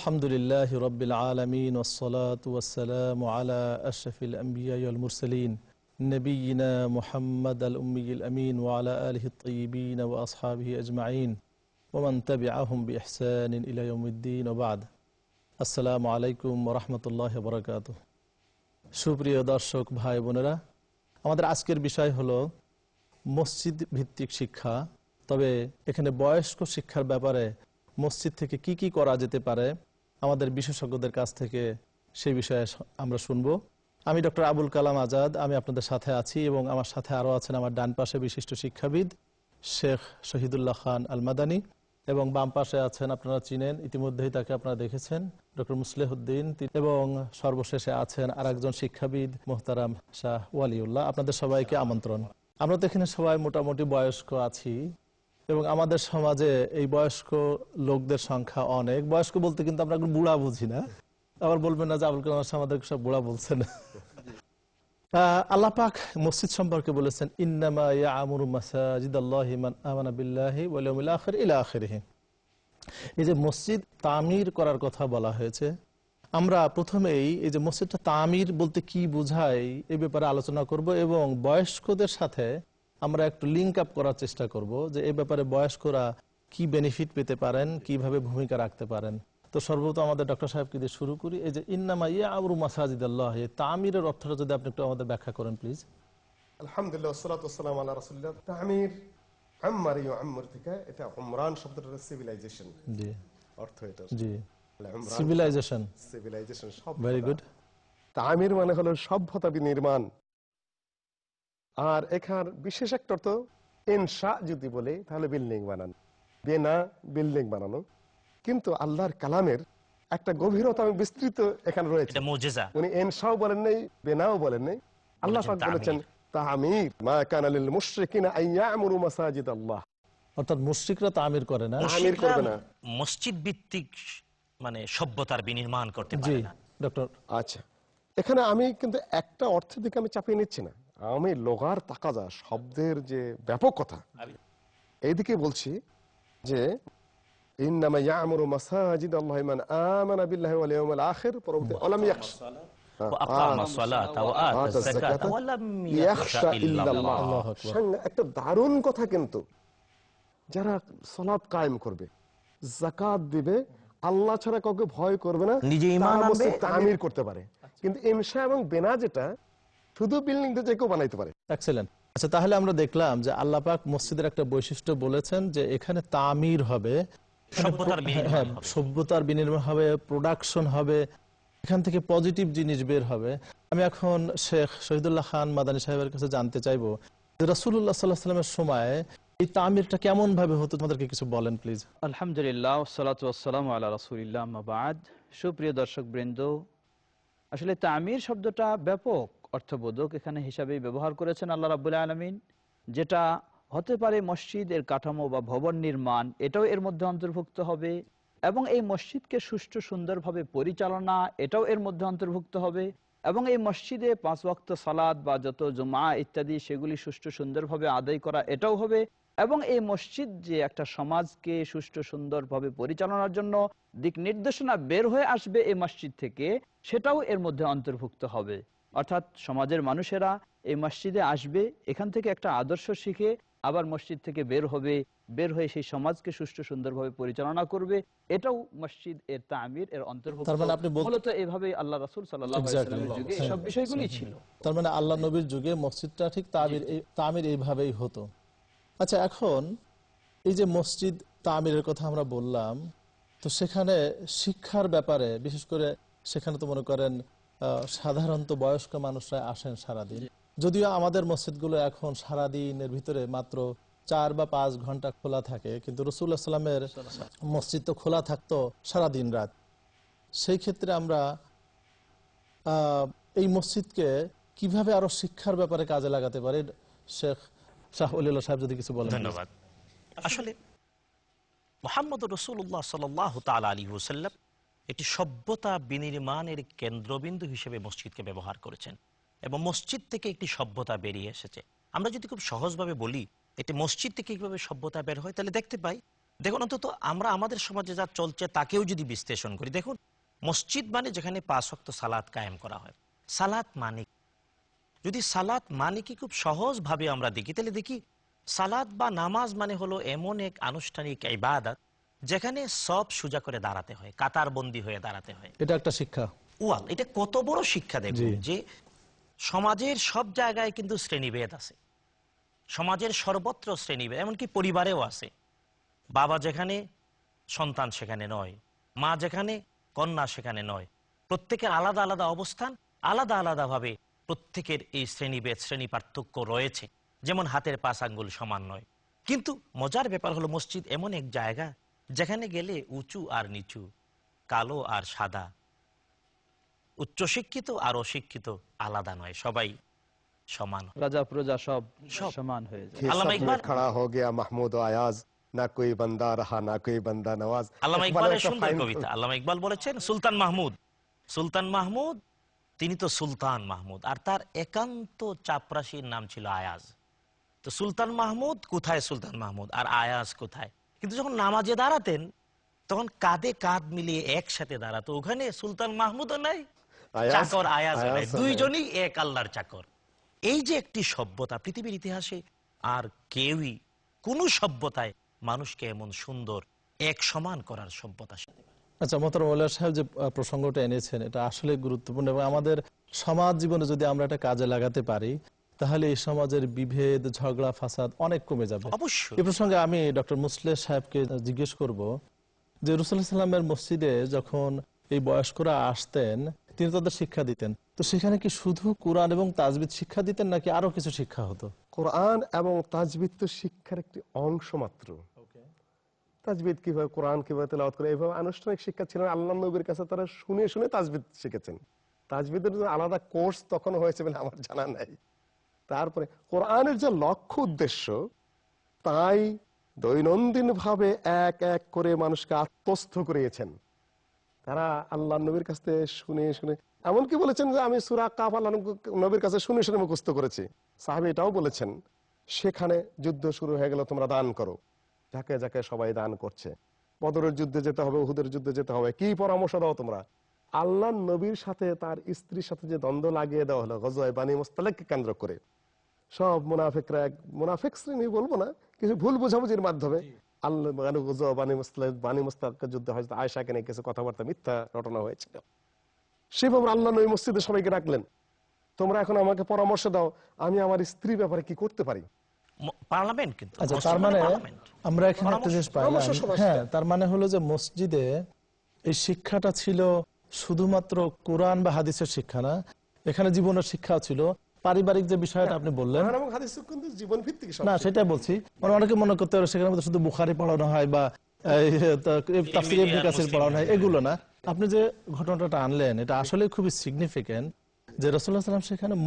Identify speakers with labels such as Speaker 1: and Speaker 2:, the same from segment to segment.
Speaker 1: আলহামদুলিল্লাহ রবিল আলমিন ওসলাতাম আলা আশফিল আম্বিয়ালমুরসলিন নবীনা মোহাম্মদ আল উম্মিল আমিন ওয়ালা আলহ তৈবিন ও আসহাবি আজমাইন ওমান তবি আহম বি আহসান ইলাইমুদ্দিন ওবাদ আসসালামু আলাইকুম রহমতুল্লাহ বরকাত সুপ্রিয় দর্শক ভাই বোনেরা আমাদের আজকের বিষয় হল মসজিদ ভিত্তিক শিক্ষা তবে এখানে বয়স্ক শিক্ষার ব্যাপারে মসজিদ থেকে কি কি করা যেতে পারে আমাদের বিশেষজ্ঞদের কাছ থেকে সেই বিষয়ে আমরা শুনব আমি ডক্টর আবুল কালাম আজাদ আমি আপনাদের সাথে আছি এবং আমার সাথে আরও আছেন আমার ডান পাশে বিশিষ্ট শিক্ষাবিদ শেখ শহীদুল্লাহ খান আল মাদানি এবং বাম পাশে আছেন আপনারা চিনেন ইতিমধ্যেই তাকে আপনারা দেখেছেন ডক্টর মুসলেহদ্দিন এবং সর্বশেষে আছেন আর একজন শিক্ষাবিদ মোহতারাম শাহ ওয়ালিউল্লাহ আপনাদের সবাইকে আমন্ত্রণ আমরা তো এখানে সবাই মোটামুটি বয়স্ক আছি এবং আমাদের সমাজে এই বয়স্ক লোকদের সংখ্যা অনেক বয়স্ক বলতে কিন্তু আমরা বুড়া বুঝি না আবার বলবেন না যে আবুল কালাম আমাদের সব বুড়া বলছে না মসজিদ সম্পর্কে বলেছেন এই যে মসজিদ তামির করার কথা বলা হয়েছে আমরা প্রথমেই এই যে মসজিদটা তামির বলতে কি বোঝায় এ ব্যাপারে আলোচনা করব এবং বয়স্কদের সাথে আমরা একটু লিঙ্ক আপ করার চেষ্টা করব যে এ ব্যাপারে বয়স্করা কি বেনিফিট পেতে পারেন কিভাবে ভূমিকা রাখতে পারেন তো সর্বপ্রথম আমাদের ডক্টর সাহেবকে দিয়ে শুরু করি এই যে ইন্নামা ইয়া আবরু মাসাজিদ আল্লাহ তামিরের অর্থটা যদি আপনি একটু আমাদের ব্যাখ্যা করেন প্লিজ
Speaker 2: আলহামদুলিল্লাহ সালাতাম আল্লাহ রসুল্লাহ তামির আম্মার ইউ আম্মর থেকে এটা উমরান শব্দটা সিভিলাইজেশন জি অর্থ এটা জি সিভিলাইজেশন সিভিলাইজেশন সব ভেরি গুড তামির মানে হলো সভ্যতা বিনির্মাণ আর এখান বিশেষ একটা অর্থ এনশা যদি বলে তাহলে বিল্ডিং বানানো বেনা বিল্ডিং বানানো কিন্তু আল্লাহর কালামের একটা গভীরতা এবং বিস্তৃত এখানে রয়েছে উনি এনশাও বলেন নাই বেনাও বলেন নাই আল্লাহ বলেছেন মা কানালিল আইয়ামুরু মাসাজিদ আল্লাহ অর্থাৎ মুশরিকরা তামির করে না তামির করবে না
Speaker 3: মসজিদ ভিত্তিক মানে সভ্যতার বিনির্মাণ করতে পারে না
Speaker 2: ডক্টর আচ্ছা এখানে আমি কিন্তু একটা অর্থের দিকে আমি চাপিয়ে নিচ্ছি না আমি লোগার তাকাজা শব্দের যে কথা এইদিকে বলছি যে একটা কথা কিন্তু যারা কায়েম করবে জাকাত দিবে আল্লাহ ছাড়া কাউকে ভয় করবে না নিজে তামির করতে পারে আচ্ছা। কিন্তু এমসা এবং বেনা যেটা শুধু বিল্ডিং যে কেউ বানাইতে পারে আচ্ছা তাহলে আমরা দেখলাম যে আল্লাহ পাক মসজিদের
Speaker 1: একটা বৈশিষ্ট্য বলেছেন যে এখানে তামির হবে হ্যাঁ, সভ্যতার বিনির্মাণ হবে প্রোডাকশন হবে এখান থেকে পজিটিভ জিনিস বের হবে আমি এখন শেখ শহীদুল্লাহ খান মাদানী সাহেবের কাছে জানতে চাইবো যে রাসুল্লাহ সাল্লাহ সময় এই তামিরটা কেমন ভাবে হতো তোমাদেরকে কিছু বলেন প্লিজ
Speaker 4: আলহামদুলিল্লাহ আল্লাহ রাসুলিল্লাহ সুপ্রিয় দর্শক বৃন্দ আসলে তামির শব্দটা ব্যাপক অর্থবোধক এখানে হিসাবে ব্যবহার করেছেন আল্লাহ রাবুল্লাহ আলমিন যেটা হতে পারে মসজিদের কাঠামো বা ভবন নির্মাণ এটাও এর মধ্যে অন্তর্ভুক্ত হবে এবং এই মসজিদকে সুষ্ঠু সুন্দরভাবে পরিচালনা এটাও এর মধ্যে অন্তর্ভুক্ত হবে এবং এই মসজিদে পাঁচ বক্ত সালাদ বা যত জমা ইত্যাদি সেগুলি সুষ্ঠু সুন্দরভাবে আদায় করা এটাও হবে এবং এই মসজিদ যে একটা সমাজকে সুষ্ঠু সুন্দরভাবে পরিচালনার জন্য দিক নির্দেশনা বের হয়ে আসবে এই মসজিদ থেকে সেটাও এর মধ্যে অন্তর্ভুক্ত হবে অর্থাৎ সমাজের মানুষেরা এই মসজিদে আসবে এখান থেকে একটা আদর্শ শিখে আবার মসজিদ থেকে বের হবে বের হয়ে সেই সমাজকে সুষ্ঠু সুন্দরভাবে পরিচালনা করবে এটাও মসজিদ এর তামির এর অন্তর্ভুক্ত মানে এভাবে আল্লাহ রাসুল সাল্লামের হ্যাঁ। সব বিষয়গুলি
Speaker 1: ছিল তার মানে আল্লাহ নবীর যুগে মসজিদটা ঠিক তামির তামির এইভাবেই হতো আচ্ছা এখন এই যে মসজিদ তামিরের কথা আমরা বললাম তো সেখানে শিক্ষার ব্যাপারে বিশেষ করে সেখানে তো মনে করেন সাধারণত বয়স্ক মানুষরা আসেন সারাদিন যদিও আমাদের মসজিদগুলো এখন সারাদিনের ভিতরে মাত্র চার বা পাঁচ ঘন্টা খোলা থাকে কিন্তু রসুল্লাহ সাল্লামের মসজিদ তো খোলা থাকতো সারাদিন রাত সেই ক্ষেত্রে আমরা এই মসজিদকে কিভাবে আরো শিক্ষার ব্যাপারে কাজে লাগাতে পারি শেখ শাহ সাহেব যদি কিছু বলেন ধন্যবাদ
Speaker 3: আসলে মোহাম্মদ রসুল্লাহ সাল আলী হুসাল্লাম একটি সভ্যতা বিনির্মাণের কেন্দ্রবিন্দু হিসেবে মসজিদকে ব্যবহার করেছেন এবং মসজিদ থেকে একটি সভ্যতা বেরিয়ে এসেছে আমরা যদি খুব সহজভাবে বলি একটি মসজিদ থেকে কীভাবে সভ্যতা বের হয় তাহলে দেখতে পাই দেখুন অন্তত আমরা আমাদের সমাজে যা চলছে তাকেও যদি বিশ্লেষণ করি দেখুন মসজিদ মানে যেখানে পাশক্ত সালাত কায়েম করা হয় সালাত মানে যদি সালাত মানে কি খুব সহজভাবে আমরা দেখি তাহলে দেখি সালাত বা নামাজ মানে হলো এমন এক আনুষ্ঠানিক ইবাদত যেখানে সব সুজা করে দাঁড়াতে হয় কাতার বন্দী হয়ে দাঁড়াতে হয়
Speaker 1: এটা একটা শিক্ষা
Speaker 3: ওয়াল এটা কত বড় শিক্ষা দেখুন যে সমাজের সব জায়গায় কিন্তু শ্রেণীভেদ আছে সমাজের সর্বত্র শ্রেণীভেদ এমনকি পরিবারেও আছে বাবা যেখানে সন্তান সেখানে নয় মা যেখানে কন্যা সেখানে নয় প্রত্যেকের আলাদা আলাদা অবস্থান আলাদা আলাদাভাবে প্রত্যেকের এই শ্রেণীভেদ শ্রেণী পার্থক্য রয়েছে যেমন হাতের পাশ আঙ্গুল সমান নয় কিন্তু মজার ব্যাপার হলো মসজিদ এমন এক জায়গা যেখানে গেলে উঁচু আর নিচু কালো আর সাদা উচ্চশিক্ষিত আর অশিক্ষিত আলাদা নয় সবাই
Speaker 2: সমান
Speaker 4: রাজা প্রজা সব সমান হয়ে যায়
Speaker 2: আয়াজ
Speaker 3: সুলতান মাহমুদ সুলতান মাহমুদ তিনি তো সুলতান মাহমুদ আর তার একান্ত নাম ছিল আয়াজ তো সুলতান মাহমুদ কোথায় সুলতান মাহমুদ আর আয়াজ কোথায় কিন্তু যখন নামাজে দাঁড়াতেন তখন কাঁধে কাঁধ মিলিয়ে একসাথে দাঁড়াতো ওখানে সুলতান মাহমুদও নাই চাকর আয়াজ নাই দুইজনই এক আল্লাহর চাকর এই যে একটি সভ্যতা পৃথিবীর ইতিহাসে আর কেউই কোন সভ্যতায় মানুষকে এমন সুন্দর এক সমান করার সভ্যতা
Speaker 1: আচ্ছা মতর সাহেব যে প্রসঙ্গটা এনেছেন এটা আসলে গুরুত্বপূর্ণ এবং আমাদের সমাজ জীবনে যদি আমরা এটা কাজে লাগাতে পারি তাহলে এই সমাজের বিভেদ ঝগড়া ফাসাদ অনেক কমে যাবে এ প্রসঙ্গে আমি ডক্টর মুসলে সাহেবকে জিজ্ঞেস করব যে রসুল্লাহ সাল্লামের মসজিদে যখন এই বয়স্করা আসতেন তিনি তাদের শিক্ষা দিতেন তো সেখানে কি শুধু কোরআন
Speaker 2: এবং তাজবিদ শিক্ষা দিতেন নাকি আরো কিছু শিক্ষা হতো কোরআন এবং তাজবিদ তো শিক্ষার একটি অংশ মাত্র তাজবিদ কিভাবে কোরআন কিভাবে তেলাওয়াত করে এইভাবে আনুষ্ঠানিক শিক্ষা ছিল আল্লাহ নবীর কাছে তারা শুনে শুনে তাজবিদ শিখেছেন তাজবিদের আলাদা কোর্স তখন হয়েছে বলে আমার জানা নাই তারপরে কোরআনের যে লক্ষ্য উদ্দেশ্য তাই দৈনন্দিন ভাবে এক এক করে মানুষকে আত্মস্থ করিয়েছেন তারা আল্লাহ নবীর কাছ থেকে শুনে শুনে এমনকি বলেছেন যে আমি সুরা কাপ আল্লাহ নবীর কাছে শুনে শুনে মুখস্ত করেছি সাহেব এটাও বলেছেন সেখানে যুদ্ধ শুরু হয়ে গেল তোমরা দান করো যাকে যাকে সবাই দান করছে বদরের যুদ্ধে যেতে হবে উহুদের যুদ্ধে যেতে হবে কি পরামর্শ দাও তোমরা আল্লাহ নবীর সাথে তার স্ত্রীর সাথে যে দ্বন্দ্ব লাগিয়ে দেওয়া হলো গজয় বানী মোস্তালেককে কেন্দ্র করে সব মুনাফিকরা এক মুনাফিক শ্রেণী বলবো না কিছু ভুল বুঝাবুঝির মাধ্যমে আচ্ছা, মানে হ্যাঁ, তার মানে
Speaker 1: হলো যে মসজিদে এই শিক্ষাটা ছিল শুধুমাত্র কোরআন বা হাদিসের শিক্ষা না এখানে জীবনের শিক্ষা ছিল পারিবারিক যে বিষয়টা আপনি বললেন
Speaker 2: জীবন ভিত্তিক না সেটা বলছি
Speaker 1: মানে অনেকে মনে করতে পারে সেখানে শুধু বুখারি পড়ানো হয় বা না আপনি যে ঘটনাটা আনলেন এটা আসলে খুবই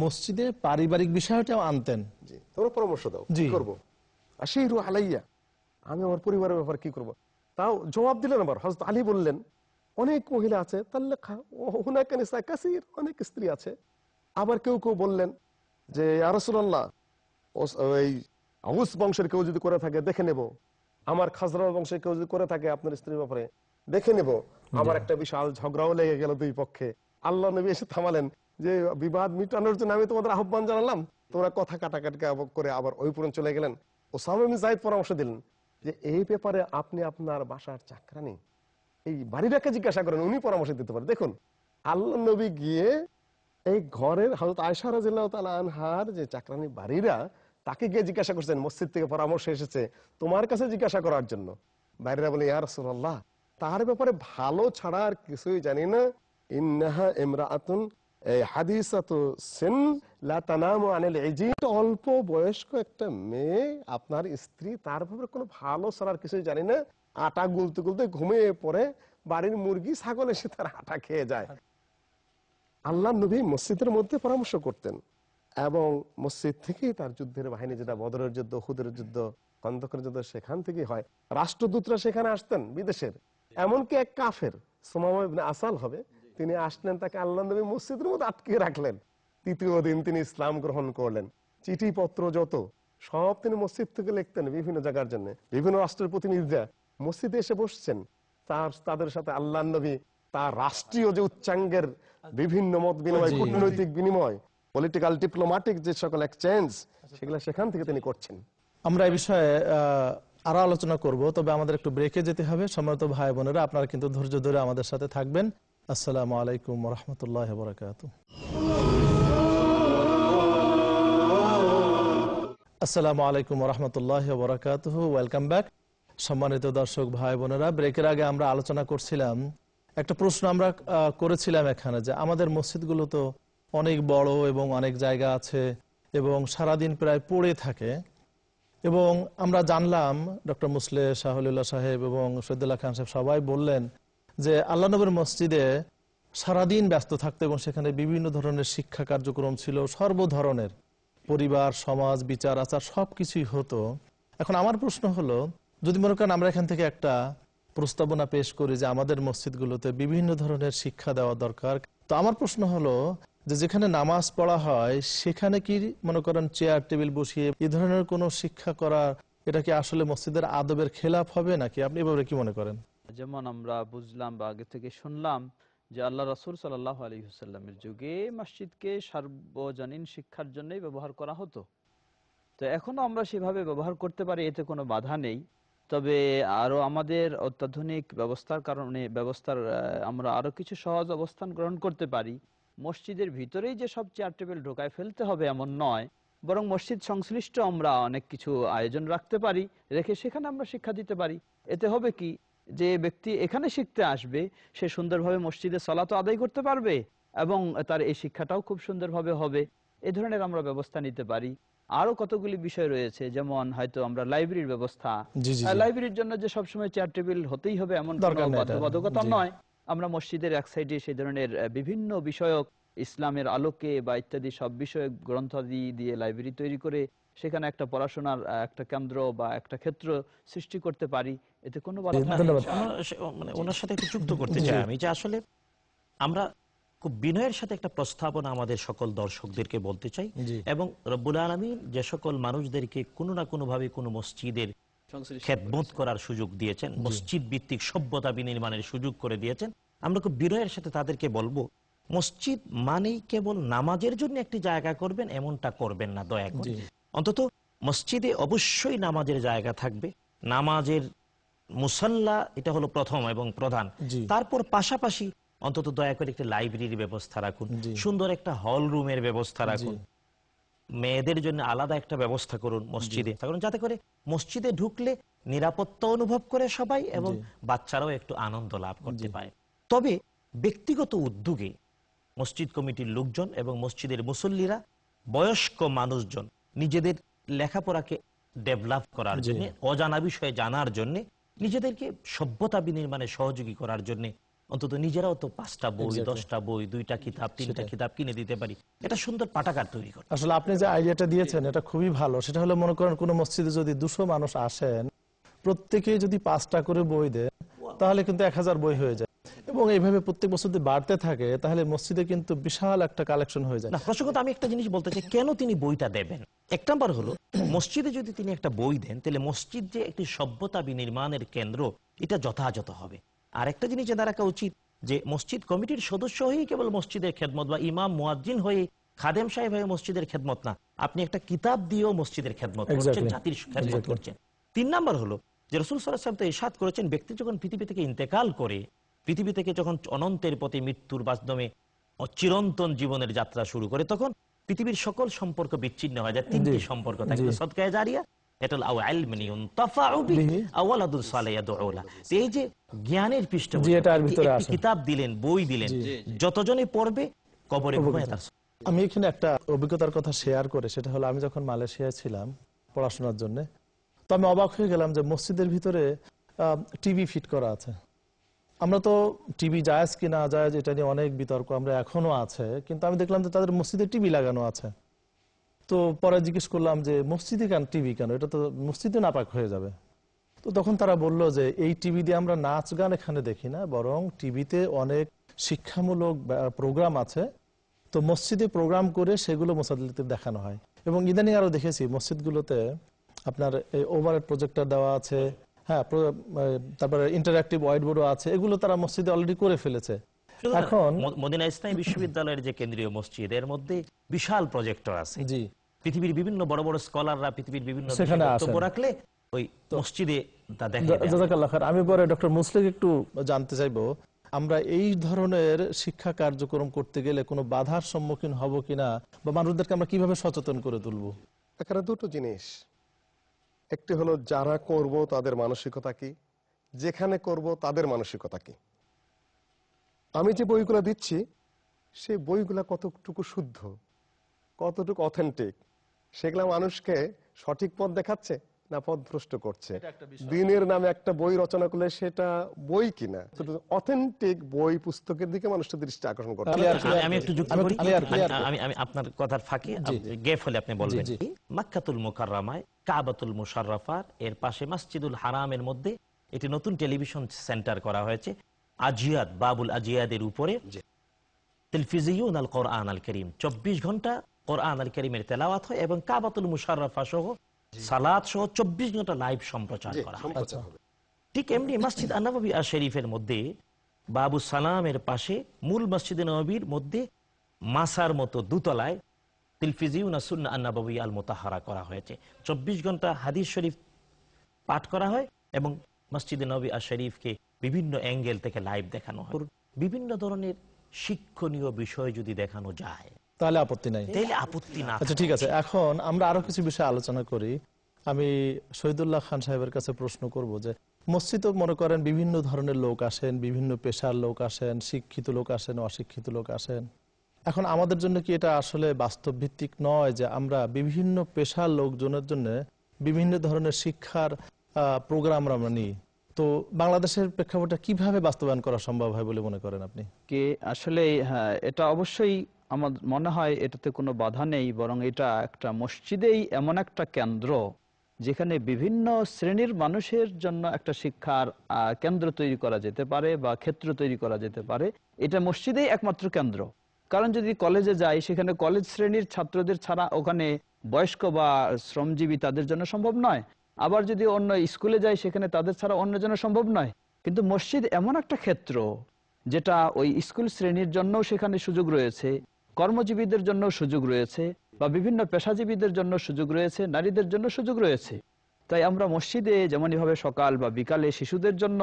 Speaker 2: মসজিদে পারিবারিক আনতেন দাও জি করবো রু আলাইয়া আমি আমার পরিবারের ব্যাপার কি তাও জবাব দিলেন আবার হজরত আলী বললেন অনেক মহিলা আছে তার লেখা অনেক স্ত্রী আছে আবার কেউ কেউ বললেন যে আরসুল্লাহ ওই আউস বংশের কেউ যদি করে থাকে দেখে নেব আমার খাজরা বংশের কেউ যদি করে থাকে আপনার স্ত্রীর ব্যাপারে দেখে নেব আমার একটা বিশাল ঝগড়াও লেগে গেল দুই পক্ষে আল্লাহ নবী এসে থামালেন যে বিবাদ মিটানোর জন্য আমি তোমাদের আহ্বান জানালাম তোমরা কথা কাটাকাটি করে আবার ওই পুরন চলে গেলেন ও ওসামি জাহিদ পরামর্শ দিলেন যে এই ব্যাপারে আপনি আপনার বাসার চাকরানি এই বাড়িটাকে জিজ্ঞাসা করেন উনি পরামর্শ দিতে পারেন দেখুন আল্লাহ নবী গিয়ে এই ঘরের হজরত আয়সা রাজিল্লাহ তালা আনহার যে চাকরানি বাড়িরা তাকে গিয়ে জিজ্ঞাসা করছেন মসজিদ থেকে পরামর্শ এসেছে তোমার কাছে জিজ্ঞাসা করার জন্য বাইরেরা বলে ইয়ার রসুল্লাহ তার ব্যাপারে ভালো ছাড়া আর কিছুই জানি না ইন্নাহা ইমরা আতুন অল্প বয়স্ক একটা মেয়ে আপনার স্ত্রী তার ব্যাপারে কোনো ভালো ছাড়ার কিছুই জানি না আটা গুলতে গুলতে ঘুমিয়ে পড়ে বাড়ির মুরগি ছাগল এসে তার আটা খেয়ে যায় আল্লাহ নবী মসজিদের মধ্যে পরামর্শ করতেন এবং মসজিদ থেকেই তার যুদ্ধের বাহিনী যেটা বদরের যুদ্ধ হুদের যুদ্ধ খন্দকের যুদ্ধ সেখান থেকেই হয় রাষ্ট্রদূতরা সেখানে আসতেন বিদেশের এমনকি এক কাফের সোমামা আসাল হবে তিনি আসলেন তাকে আল্লাহ নবী মসজিদের মধ্যে আটকে রাখলেন তৃতীয় দিন তিনি ইসলাম গ্রহণ করলেন চিঠিপত্র যত সব তিনি মসজিদ থেকে লিখতেন বিভিন্ন জায়গার জন্য বিভিন্ন রাষ্ট্রের প্রতিনিধিরা মসজিদে এসে বসছেন তার তাদের সাথে আল্লাহ নবী তা রাষ্ট্রীয় যে উচ্চাঙ্গের বিভিন্ন মত বিনিময় কূটনৈতিক বিনিময় পলিটিক্যাল ডিপ্লোম্যাটিক যে সকল এক্সচেঞ্জ সেগুলো সেখান থেকে তিনি করছেন
Speaker 1: আমরা এই বিষয়ে আরো আলোচনা করব তবে আমাদের একটু ব্রেকে যেতে হবে সম্মানিত ভাই বোনেরা আপনারা কিন্তু ধৈর্য ধরে আমাদের সাথে থাকবেন আসসালামু আলাইকুম রহমতুল্লাহ বরাকাত আসসালামু আলাইকুম রহমতুল্লাহ বরাকাত ওয়েলকাম ব্যাক সম্মানিত দর্শক ভাই বোনেরা ব্রেকের আগে আমরা আলোচনা করছিলাম একটা প্রশ্ন আমরা করেছিলাম এখানে যে আমাদের মসজিদগুলো তো অনেক বড় এবং অনেক জায়গা আছে এবং সারাদিন প্রায় পড়ে থাকে এবং আমরা জানলাম ডক্টর মুসলে শাহুল্লাহ সাহেব এবং সৈদুল্লাহ খান সাহেব সবাই বললেন যে আল্লাহ নবীর মসজিদে সারাদিন ব্যস্ত থাকতে এবং সেখানে বিভিন্ন ধরনের শিক্ষা কার্যক্রম ছিল সর্বধরনের পরিবার সমাজ বিচার আচার সব কিছুই হতো এখন আমার প্রশ্ন হলো যদি মনে করেন আমরা এখান থেকে একটা প্রস্তাবনা পেশ করি যে আমাদের মসজিদগুলোতে বিভিন্ন ধরনের শিক্ষা দেওয়া দরকার তো আমার প্রশ্ন হলো যে যেখানে নামাজ পড়া হয় সেখানে কি মনে করেন চেয়ার টেবিল বসিয়ে এ ধরনের কোনো শিক্ষা করা এটা কি আসলে মসজিদের আদবের খেলাফ হবে নাকি আপনি এভাবে কি মনে করেন
Speaker 4: যেমন আমরা বুঝলাম বা আগে থেকে শুনলাম যে আল্লাহ রাসুল সাল্লাহ আলী হুসাল্লামের যুগে মসজিদকে সার্বজনীন শিক্ষার জন্যই ব্যবহার করা হতো তো এখনও আমরা সেভাবে ব্যবহার করতে পারি এতে কোনো বাধা নেই তবে আরও আমাদের অত্যাধুনিক ব্যবস্থার কারণে ব্যবস্থার আমরা আরও কিছু সহজ অবস্থান গ্রহণ করতে পারি মসজিদের ভিতরেই যে সব চেয়ার টেবিল ঢোকায় ফেলতে হবে এমন নয় বরং মসজিদ সংশ্লিষ্ট আমরা অনেক কিছু আয়োজন রাখতে পারি রেখে সেখানে আমরা শিক্ষা দিতে পারি এতে হবে কি যে ব্যক্তি এখানে শিখতে আসবে সে সুন্দরভাবে মসজিদে সলাত আদায় করতে পারবে এবং তার এই শিক্ষাটাও খুব সুন্দরভাবে হবে এ ধরনের আমরা ব্যবস্থা নিতে পারি আরো কতগুলি বিষয় রয়েছে যেমন হয়তো আমরা লাইব্রেরির ব্যবস্থা লাইব্রেরির জন্য যে সবসময় চেয়ার টেবিল হতেই হবে এমন বাধ্যবাধকতা নয় আমরা মসজিদের এক সাইডে সেই ধরনের বিভিন্ন বিষয়ক ইসলামের আলোকে বা ইত্যাদি সব বিষয়ে গ্রন্থাদি দিয়ে লাইব্রেরি তৈরি করে সেখানে একটা পড়াশোনার একটা কেন্দ্র বা একটা ক্ষেত্র সৃষ্টি করতে পারি এতে কোনো বাধা মানে ওনার
Speaker 3: সাথে একটু যুক্ত করতে চাই আমি যে আসলে আমরা খুব বিনয়ের সাথে একটা প্রস্তাবনা আমাদের সকল দর্শকদেরকে বলতে চাই এবং রব্বুল আলমী যে সকল মানুষদেরকে কোনো না কোনোভাবে কোনো মসজিদের খেদমত করার সুযোগ দিয়েছেন মসজিদ ভিত্তিক সভ্যতা বিনির্মাণের সুযোগ করে দিয়েছেন আমরা খুব বিনয়ের সাথে তাদেরকে বলবো মসজিদ মানেই কেবল নামাজের জন্য একটি জায়গা করবেন এমনটা করবেন না দয়া করে অন্তত মসজিদে অবশ্যই নামাজের জায়গা থাকবে নামাজের মুসল্লা এটা হলো প্রথম এবং প্রধান তারপর পাশাপাশি অন্তত দয়া করে একটা লাইব্রেরির ব্যবস্থা রাখুন সুন্দর একটা হল রুমের ব্যবস্থা রাখুন মেয়েদের জন্য আলাদা একটা ব্যবস্থা করুন মসজিদে কারণ যাতে করে মসজিদে ঢুকলে নিরাপত্তা অনুভব করে সবাই এবং বাচ্চারাও একটু আনন্দ লাভ করতে পারে তবে ব্যক্তিগত উদ্যোগে মসজিদ কমিটির লোকজন এবং মসজিদের মুসল্লিরা বয়স্ক মানুষজন নিজেদের লেখাপড়াকে ডেভেলপ করার জন্য অজানা বিষয়ে জানার জন্য নিজেদেরকে সভ্যতা বিনির্মাণে সহযোগী করার জন্য অন্তত নিজেরাও তো পাঁচটা বই দশটা বই দুইটা কিতাব তিনটা কিতাব কিনে দিতে পারি এটা সুন্দর পাটাকার তৈরি
Speaker 1: করে আসলে আপনি যে আইডিয়াটা দিয়েছেন এটা খুবই ভালো সেটা হলো মনে করেন কোন মসজিদে যদি দুশো মানুষ আসেন প্রত্যেকে যদি পাঁচটা করে বই দেন তাহলে কিন্তু এক হাজার বই হয়ে যায় এবং এইভাবে প্রত্যেক বছর যদি বাড়তে থাকে তাহলে মসজিদে কিন্তু বিশাল একটা কালেকশন হয়ে যায় না
Speaker 3: প্রসঙ্গত আমি একটা জিনিস বলতে চাই কেন তিনি বইটা দেবেন এক নম্বর হলো মসজিদে যদি তিনি একটা বই দেন তাহলে মসজিদ যে একটি সভ্যতা বিনির্মাণের কেন্দ্র এটা যথাযথ হবে আরেকটা জিনিস জানা রাখা উচিত যে মসজিদ কমিটির সদস্য হয়েই কেবল মসজিদের খেদমত বা ইমাম মুয়াজ্জিন হয়ে খাদেম সাহেব হয়ে মসজিদের খেদমত না আপনি একটা কিতাব দিয়েও মসজিদের খেদমত করছেন জাতির খেদমত করছেন তিন নম্বর হলো যে রসুল সাল সাহেব তো এসাদ করেছেন ব্যক্তি যখন পৃথিবী থেকে ইন্তেকাল করে পৃথিবী থেকে যখন অনন্তের পথে মৃত্যুর মাধ্যমে চিরন্তন জীবনের যাত্রা শুরু করে তখন পৃথিবীর সকল সম্পর্ক বিচ্ছিন্ন হয়ে যায় তিনটি সম্পর্ক থাকে সৎকায় জারিয়া আমি এখানে একটা অভিজ্ঞতার
Speaker 1: কথা শেয়ার করে সেটা হলো আমি যখন মালয়েশিয়া ছিলাম পড়াশোনার জন্য তো আমি অবাক হয়ে গেলাম যে মসজিদের ভিতরে টিভি ফিট করা আছে আমরা তো টিভি যায় কি না এটা নিয়ে অনেক বিতর্ক আমরা এখনো আছে কিন্তু আমি দেখলাম যে তাদের মসজিদে টিভি লাগানো আছে তো পরে জিজ্ঞেস করলাম যে মসজিদে কেন টিভি কেন এটা তো মসজিদে নাপাক হয়ে যাবে তো তখন তারা বলল যে এই টিভি দিয়ে আমরা নাচ গান এখানে দেখি না বরং টিভিতে অনেক শিক্ষামূলক প্রোগ্রাম আছে তো মসজিদে প্রোগ্রাম করে সেগুলো মোসাদিতে দেখানো হয় এবং ইদানিং আরও দেখেছি মসজিদগুলোতে আপনার এই ওভার প্রজেক্টার দেওয়া আছে হ্যাঁ তারপরে ইন্টারঅ্যাক্টিভ হোয়াইট বোর্ডও আছে এগুলো তারা মসজিদে অলরেডি করে ফেলেছে এখন
Speaker 3: মদিনা ইসলামী বিশ্ববিদ্যালয়ের যে কেন্দ্রীয় মসজিদ এর মধ্যে বিশাল প্রজেক্টর আছে পৃথিবীর বিভিন্ন বড় বড় স্কলাররা পৃথিবীর বিভিন্ন রাখলে ওই
Speaker 1: মসজিদে আমি পরে ডক্টর মুসলিক একটু জানতে চাইবো আমরা এই ধরনের শিক্ষা কার্যক্রম করতে গেলে কোনো বাধার সম্মুখীন হব কিনা বা মানুষদেরকে আমরা
Speaker 2: কিভাবে সচেতন করে তুলব এখানে দুটো জিনিস একটি হলো যারা করব তাদের মানসিকতা কি যেখানে করব তাদের মানসিকতা কি আমি যে বইগুলো দিচ্ছি সেই বইগুলো কতটুকু শুদ্ধ কতটুকু অথেন্টিক সেগুলা মানুষকে সঠিক পথ দেখাচ্ছে না পথ ভ্রষ্ট করছে দিনের নামে একটা বই রচনা করলে সেটা বই কিনা অথেন্টিক বই পুস্তকের দিকে মানুষের দৃষ্টি আকর্ষণ করছে আমি একটু যুক্ত করি আমি
Speaker 3: আমি আপনার কথার ফাঁকে গ্যাপ হলে আপনি বলবেন মাক্কাতুল মুকাররামায় কাবাতুল মুশাররাফার এর পাশে মসজিদুল হারামের মধ্যে একটি নতুন টেলিভিশন সেন্টার করা হয়েছে আজিয়াদ বাবুল আজিয়াদের উপরে চব্বিশ ঘন্টা কোরআন আল করিমের তেলাওয়াত হয় এবং কাবাতুল মুশারফা সহ সালাদ সহ চব্বিশ ঘন্টা লাইভ সম্প্রচার করা ঠিক এমনি মসজিদ শরীফের মধ্যে বাবু সালামের পাশে মূল মসজিদ নবীর মধ্যে মাসার মতো দুতলায় তিলফিজিউনা সুন্না আল মোতাহারা করা হয়েছে চব্বিশ ঘন্টা হাদিস শরীফ পাঠ করা হয় এবং মসজিদ নবী আর শরীফকে বিভিন্ন অ্যাঙ্গেল থেকে লাইভ দেখানো হয়
Speaker 1: বিভিন্ন ধরনের শিক্ষণীয় বিষয় যদি দেখানো যায় তাহলে আপত্তি নাই তাহলে
Speaker 3: আপত্তি না আচ্ছা
Speaker 1: ঠিক আছে এখন আমরা আরো কিছু বিষয় আলোচনা করি আমি শহীদুল্লাহ খান সাহেবের কাছে প্রশ্ন করব যে মসজিদ মনে করেন বিভিন্ন ধরনের লোক আসেন বিভিন্ন পেশার লোক আসেন শিক্ষিত লোক আসেন অশিক্ষিত লোক আসেন এখন আমাদের জন্য কি এটা আসলে বাস্তব ভিত্তিক নয় যে আমরা বিভিন্ন পেশার লোকজনের জন্য বিভিন্ন ধরনের শিক্ষার প্রোগ্রাম আমরা নিই তো বাংলাদেশের প্রেক্ষাপটে কিভাবে বাস্তবায়ন করা সম্ভব হয় বলে মনে করেন আপনি
Speaker 4: কে আসলে হ্যাঁ এটা অবশ্যই আমার মনে হয় এটাতে কোনো বাধা নেই বরং এটা একটা মসজিদেই এমন একটা কেন্দ্র যেখানে বিভিন্ন শ্রেণীর মানুষের জন্য একটা শিক্ষার কেন্দ্র তৈরি করা যেতে পারে বা ক্ষেত্র তৈরি করা যেতে পারে এটা মসজিদেই একমাত্র কেন্দ্র কারণ যদি কলেজে যাই সেখানে কলেজ শ্রেণীর ছাত্রদের ছাড়া ওখানে বয়স্ক বা শ্রমজীবী তাদের জন্য সম্ভব নয় আবার যদি অন্য স্কুলে যায় সেখানে তাদের ছাড়া অন্য জন্য সম্ভব নয় কিন্তু মসজিদ এমন একটা ক্ষেত্র যেটা ওই স্কুল শ্রেণীর জন্যও সেখানে সুযোগ রয়েছে কর্মজীবীদের জন্য সুযোগ রয়েছে বা বিভিন্ন পেশাজীবীদের জন্য সুযোগ রয়েছে নারীদের জন্য সুযোগ রয়েছে তাই আমরা মসজিদে যেমনইভাবে সকাল বা বিকালে শিশুদের জন্য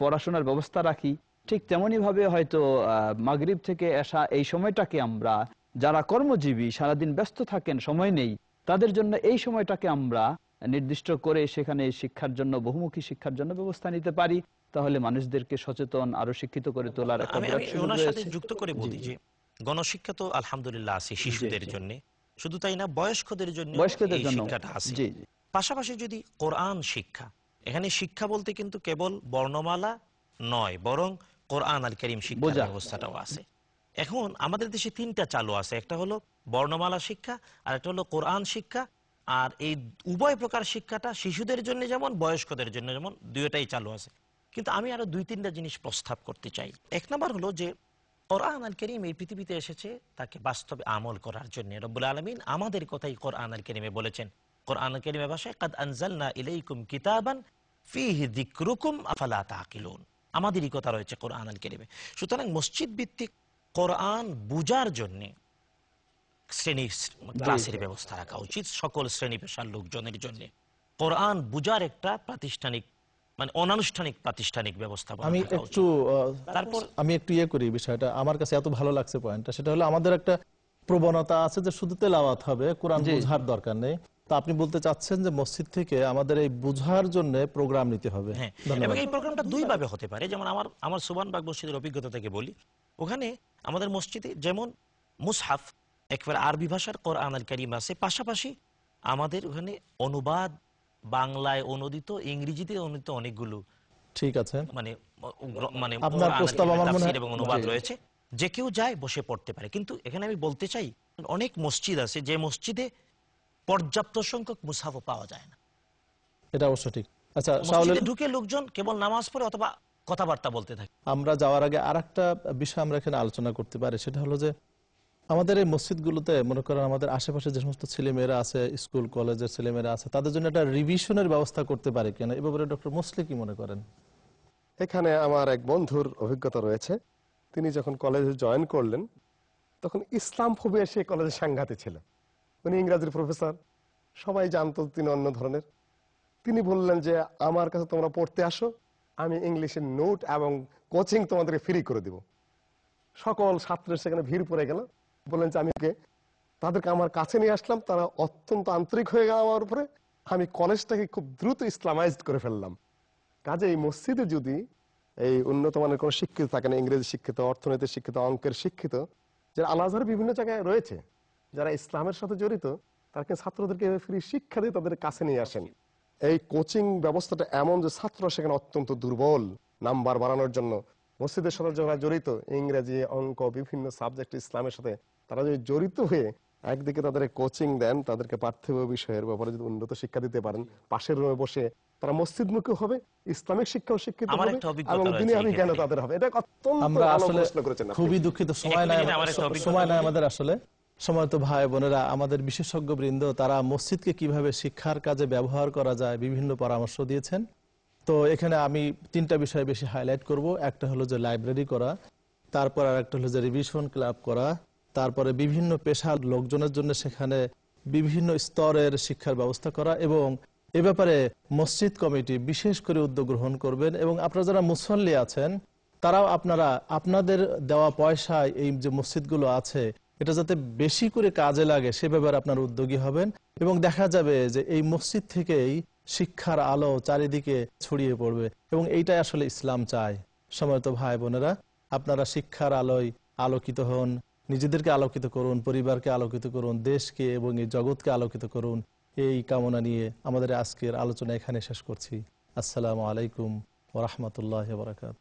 Speaker 4: পড়াশোনার ব্যবস্থা রাখি ঠিক তেমনইভাবে হয়তো মাগরীব থেকে আসা এই সময়টাকে আমরা যারা কর্মজীবী সারাদিন ব্যস্ত থাকেন সময় নেই তাদের জন্য এই সময়টাকে আমরা নির্দিষ্ট করে সেখানে শিক্ষার জন্য বহুমুখী শিক্ষার জন্য ব্যবস্থা নিতে পারি তাহলে মানুষদেরকে সচেতন আরো শিক্ষিত করে তোলার একটা যুক্ত করে বলি
Speaker 3: যে গণশিক্ষা তো আলহামদুলিল্লাহ আছে শিশুদের জন্য শুধু তাই না বয়স্কদের জন্য বয়স্কদের জন্য পাশাপাশি যদি কোরআন শিক্ষা এখানে শিক্ষা বলতে কিন্তু কেবল বর্ণমালা নয় বরং কোরআন আল করিম শিক্ষা ব্যবস্থাটাও আছে এখন আমাদের দেশে তিনটা চালু আছে একটা হলো বর্ণমালা শিক্ষা আর একটা হলো কোরআন শিক্ষা আর এই উভয় প্রকার শিক্ষাটা শিশুদের জন্য যেমন বয়স্কদের জন্য যেমন দুয়োটাই চালু আছে কিন্তু আমি আরো দুই তিনটা জিনিস প্রস্তাব করতে চাই এক নম্বর হলো যে কোরআন আল করিম এই পৃথিবীতে এসেছে তাকে বাস্তবে আমল করার জন্য রব্বুল আলমিন আমাদের কথাই কোরআন আল করিমে বলেছেন কোরআন আল করিমে ভাষায় কাদ আনজালনা ইলাইকুম কিতাবান ফিহি দিকরুকুম আফালা তাকিলুন আমাদেরই কথা রয়েছে কোরআন আল করিমে সুতরাং মসজিদ ভিত্তিক কোরআন বুজার জন্যে শ্রেণীর ক্লাসের ব্যবস্থা রাখা উচিত সকল শ্রেণী পেশার লোকজনের জন্য কোরআন বুজার একটা প্রাতিষ্ঠানিক মানে অনানুষ্ঠানিক প্রাতিষ্ঠানিক ব্যবস্থা আমি একটু
Speaker 1: তারপর আমি একটু ইয়ে করি বিষয়টা আমার কাছে এত ভালো লাগছে পয়েন্টটা সেটা হলো আমাদের একটা প্রবণতা আছে যে শুধু তেলাওয়াত হবে কোরআন বুঝার দরকার নেই আপনি বলতে চাচ্ছেন যে মসজিদ থেকে আমাদের এই বুঝার জন্য প্রোগ্রাম নিতে হবে হ্যাঁ, এবং এই প্রোগ্রামটা দুই ভাবে হতে পারে
Speaker 3: যেমন আমার আমার সুবানবাগ মসজিদের অভিজ্ঞতা থেকে বলি ওখানে আমাদের মসজিদে যেমন মুসহাফ একবার আরবি ভাষার কর আনাল কারিম আছে পাশাপাশি আমাদের ওখানে অনুবাদ বাংলায় অনুদিত ইংরেজিতে অনুদিত অনেকগুলো ঠিক আছে মানে মানে আপনার প্রস্তাব আমার মনে হয় এবং অনুবাদ রয়েছে যে কেউ যায় বসে পড়তে পারে কিন্তু এখানে আমি বলতে চাই অনেক মসজিদ আছে যে মসজিদে পর্যাপ্ত সংখ্যক মুসাফো পাওয়া যায় না
Speaker 1: এটা অবশ্য ঠিক আচ্ছা মসজিদে
Speaker 3: ঢুকে লোকজন কেবল নামাজ পড়ে অথবা কথাবার্তা বলতে থাকে
Speaker 1: আমরা যাওয়ার আগে আরেকটা বিষয় আমরা এখানে আলোচনা করতে পারি সেটা হলো যে আমাদের এই মসজিদগুলোতে মনে করেন আমাদের আশেপাশে যে সমস্ত ছেলেমেয়েরা আছে স্কুল কলেজের ছেলেমেয়েরা আছে তাদের জন্য একটা রিভিশনের ব্যবস্থা করতে পারে কিনা এ ব্যাপারে ডক্টর মুসলি কি মনে করেন
Speaker 2: এখানে আমার এক বন্ধুর অভিজ্ঞতা রয়েছে তিনি যখন কলেজে জয়েন করলেন তখন ইসলাম ফোবিয়া সে কলেজে সাংঘাতে ছিল উনি ইংরাজির প্রফেসর সবাই জানত তিনি অন্য ধরনের তিনি বললেন যে আমার কাছে তোমরা পড়তে আসো আমি ইংলিশের নোট এবং কোচিং তোমাদেরকে ফ্রি করে দিব সকল ছাত্রের সেখানে ভিড় পড়ে গেল বললেন যে আমি তাদেরকে আমার কাছে নিয়ে আসলাম তারা অত্যন্ত আন্তরিক হয়ে গেল আমার উপরে আমি কলেজটাকে খুব দ্রুত ইসলামাইজ করে ফেললাম কাজে এই মসজিদে যদি এই উন্নত মানের কোনো শিক্ষিত থাকে না ইংরেজি শিক্ষিত অর্থনৈতিক শিক্ষিত অঙ্কের শিক্ষিত যারা আলাজার বিভিন্ন জায়গায় রয়েছে যারা ইসলামের সাথে জড়িত তারা কিন্তু ছাত্রদেরকে ফ্রি শিক্ষা দিয়ে তাদের কাছে নিয়ে আসেন এই কোচিং ব্যবস্থাটা এমন যে ছাত্র সেখানে অত্যন্ত দুর্বল নাম্বার বাড়ানোর জন্য মসজিদের সাথে যারা জড়িত ইংরেজি অঙ্ক বিভিন্ন সাবজেক্ট ইসলামের সাথে তারা যদি জড়িত হয়ে একদিকে তাদের কোচিং দেন তাদেরকে পার্থিব বিষয়ের ব্যাপারে যদি উন্নত শিক্ষা দিতে পারেন পাশের রুমে বসে তারা মসজিদ মুখী হবে ইসলামিক শিক্ষিত তাদের হবে এটা অত্যন্ত খুবই
Speaker 1: দুঃখিত সময় নাই সময় নাই আমাদের আসলে সময়ত ভাই বোনেরা আমাদের বিশেষজ্ঞ বৃন্দ তারা মসজিদকে কিভাবে শিক্ষার কাজে ব্যবহার করা যায় বিভিন্ন পরামর্শ দিয়েছেন তো এখানে আমি তিনটা বিষয় বেশি হাইলাইট করব একটা হলো যে লাইব্রেরি করা তারপর আর একটা হলো যে রিভিশন ক্লাব করা তারপরে বিভিন্ন পেশার লোকজনের জন্য সেখানে বিভিন্ন স্তরের শিক্ষার ব্যবস্থা করা এবং এ ব্যাপারে মসজিদ কমিটি বিশেষ করে উদ্যোগ গ্রহণ করবেন এবং আপনারা যারা মুসল্লি আছেন তারাও আপনারা আপনাদের দেওয়া পয়সায় এই যে মসজিদগুলো আছে এটা যাতে বেশি করে কাজে লাগে সে ব্যাপারে আপনার উদ্যোগী হবেন এবং দেখা যাবে যে এই মসজিদ থেকেই শিক্ষার আলো চারিদিকে ছড়িয়ে পড়বে এবং এইটাই আসলে ইসলাম চায় সময়ত ভাই বোনেরা আপনারা শিক্ষার আলোয় আলোকিত হন নিজেদেরকে আলোকিত করুন পরিবারকে আলোকিত করুন দেশকে এবং এই জগৎকে আলোকিত করুন এই কামনা নিয়ে আমাদের আজকের আলোচনা এখানে শেষ করছি আসসালামু আলাইকুম ওরহমতুল্লাহ বরাকাত